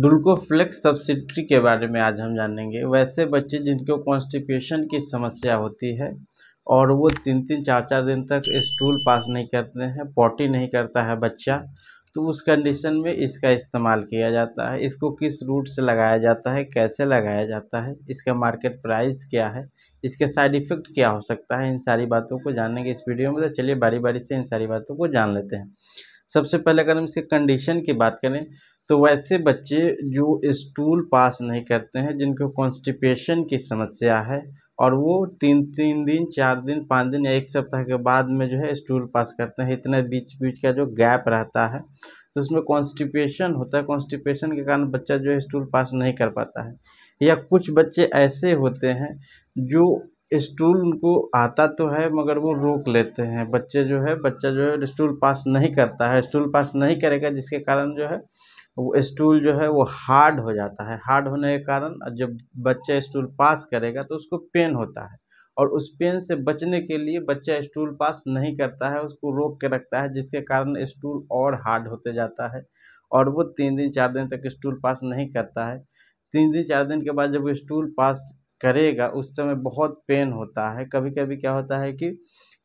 ग्लूकोफ्लेक्स subsidy के बारे में आज हम जानेंगे वैसे बच्चे जिनको कॉन्स्टिपेशन की समस्या होती है और वो तीन तीन चार चार दिन तक स्टूल पास नहीं करते हैं पॉटी नहीं करता है बच्चा तो उस कंडीशन में इसका इस्तेमाल किया जाता है इसको किस रूट से लगाया जाता है कैसे लगाया जाता है इसका मार्केट प्राइस क्या है इसके साइड इफ़ेक्ट क्या हो सकता है इन सारी बातों को जानने के इस वीडियो में तो चलिए बारी बारी से इन सारी बातों को जान लेते हैं सबसे पहले अगर हम इसके कंडीशन की बात करें तो वैसे बच्चे जो स्टूल पास नहीं करते हैं जिनको कॉन्स्टिपेशन की समस्या है और वो तीन तीन दिन चार दिन पाँच दिन या एक सप्ताह के बाद में जो है स्टूल पास करते हैं इतने बीच बीच का जो गैप रहता है तो उसमें कॉन्स्टिपेशन होता है कॉन्स्टिपेशन के कारण बच्चा जो है स्टूल पास नहीं कर पाता है या कुछ बच्चे ऐसे होते हैं जो स्टूल उनको आता तो है मगर वो रोक लेते हैं बच्चे जो है बच्चा जो है स्टूल पास नहीं करता है स्टूल पास नहीं करेगा जिसके कारण जो है वो स्टूल जो है वो हार्ड हो जाता है हार्ड होने के कारण जब बच्चा स्टूल पास करेगा तो उसको पेन होता है और उस पेन से बचने के लिए बच्चा स्टूल पास नहीं करता है उसको रोक के रखता है जिसके कारण स्टूल और हार्ड होते जाता है और वो तीन दिन चार दिन तक स्टूल पास नहीं करता है तीन दिन चार दिन के बाद जब स्टूल पास करेगा उस समय बहुत पेन होता है कभी कभी क्या होता है कि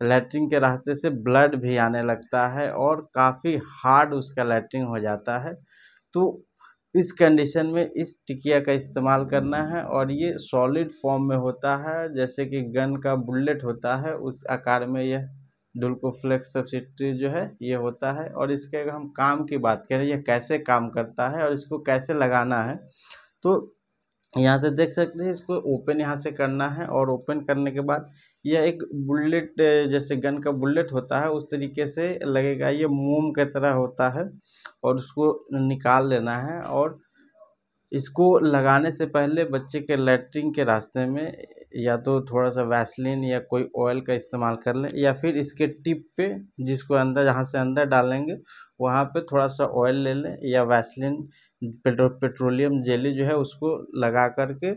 लेटरिन के रास्ते से ब्लड भी आने लगता है और काफ़ी हार्ड उसका लेटरिन हो जाता है तो इस कंडीशन में इस टिकिया का इस्तेमाल करना है और ये सॉलिड फॉर्म में होता है जैसे कि गन का बुलेट होता है उस आकार में यह फ्लेक्स सब्सिट्री जो है ये होता है और इसके अगर हम काम की बात करें यह कैसे काम करता है और इसको कैसे लगाना है तो यहाँ से देख सकते हैं इसको ओपन यहाँ से करना है और ओपन करने के बाद यह एक बुलेट जैसे गन का बुलेट होता है उस तरीके से लगेगा ये मोम की तरह होता है और उसको निकाल लेना है और इसको लगाने से पहले बच्चे के लेटरिन के रास्ते में या तो थोड़ा सा वैसलिन या कोई ऑयल का इस्तेमाल कर लें या फिर इसके टिप पे जिसको अंदर जहाँ से अंदर डालेंगे वहाँ पे थोड़ा सा ऑयल ले लें या वैसलिन पेट्रो पेट्रोलियम जेली जो है उसको लगा करके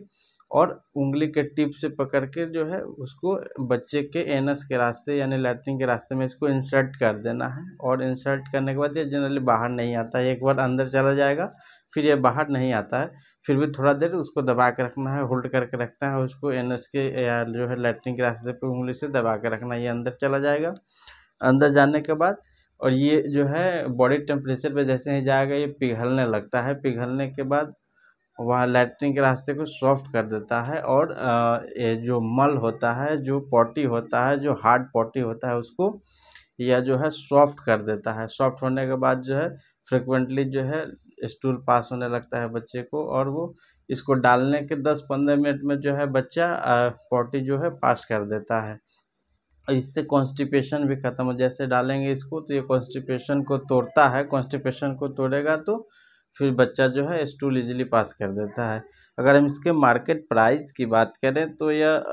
और उंगली के टिप से पकड़ के जो है उसको बच्चे के एनस के रास्ते यानी लैट्रिन के रास्ते में इसको इंसर्ट कर देना है और इंसर्ट करने के बाद ये जनरली बाहर नहीं आता है एक बार अंदर चला जाएगा फिर ये बाहर नहीं आता है फिर भी थोड़ा देर उसको दबा के रखना है होल्ड करके रखना है उसको एन के या जो है लैट्रिन के रास्ते पर उंगली से दबा के रखना है ये अंदर चला जाएगा अंदर जाने के बाद और ये जो है बॉडी टेम्परेचर पे जैसे ही जाएगा ये पिघलने लगता है पिघलने के बाद वह लैट्रिन के रास्ते को सॉफ्ट कर देता है और ये जो मल होता है जो पॉटी होता है जो हार्ड पॉटी होता है उसको यह जो है सॉफ्ट कर देता है सॉफ्ट होने के बाद जो है फ्रिक्वेंटली जो है स्टूल पास होने लगता है बच्चे को और वो इसको डालने के दस पंद्रह मिनट में जो है बच्चा पॉटी जो है पास कर देता है इससे कॉन्स्टिपेशन भी ख़त्म हो जैसे डालेंगे इसको तो ये कॉन्स्टिपेशन को तोड़ता है कॉन्स्टिपेशन को तोड़ेगा तो फिर बच्चा जो है स्टूल इजीली पास कर देता है अगर हम इसके मार्केट प्राइस की बात करें तो यह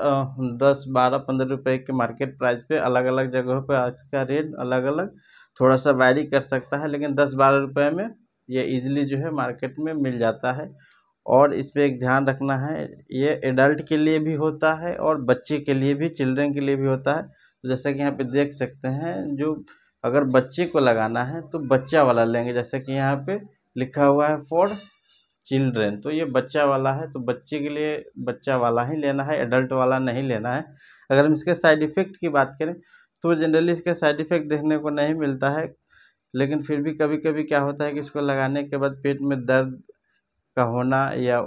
दस बारह पंद्रह रुपए के मार्केट प्राइस पे अलग अलग जगहों पे इसका रेट अलग अलग थोड़ा सा वैरी कर सकता है लेकिन दस बारह रुपए में ये इजीली जो है मार्केट में मिल जाता है और इस पर एक ध्यान रखना है ये एडल्ट के लिए भी होता है और बच्चे के लिए भी चिल्ड्रेन के लिए भी होता है तो जैसा कि यहाँ पर देख सकते हैं जो अगर बच्चे को लगाना है तो बच्चा वाला लेंगे जैसे कि यहाँ पर लिखा हुआ है फॉर चिल्ड्रेन तो ये बच्चा वाला है तो बच्चे के लिए बच्चा वाला ही लेना है एडल्ट वाला नहीं लेना है अगर हम इसके साइड इफ़ेक्ट की बात करें तो जनरली इसके साइड इफ़ेक्ट देखने को नहीं मिलता है लेकिन फिर भी कभी कभी क्या होता है कि इसको लगाने के बाद पेट में दर्द का होना या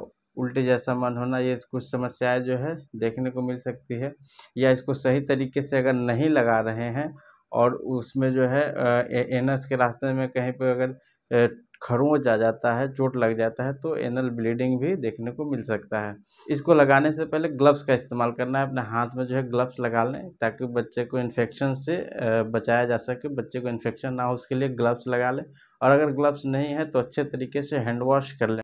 उल्टे जैसा मन होना ये कुछ समस्याएं जो है देखने को मिल सकती है या इसको सही तरीके से अगर नहीं लगा रहे हैं और उसमें जो है एनएस के रास्ते में कहीं पर अगर खरोंच आ जाता है चोट लग जाता है तो एनल ब्लीडिंग भी देखने को मिल सकता है इसको लगाने से पहले ग्लव्स का इस्तेमाल करना है अपने हाथ में जो है ग्लव्स लगा लें ताकि बच्चे को इन्फेक्शन से बचाया जा सके बच्चे को इन्फेक्शन ना हो उसके लिए ग्लव्स लगा लें और अगर ग्लव्स नहीं है तो अच्छे तरीके से हैंड वॉश कर लें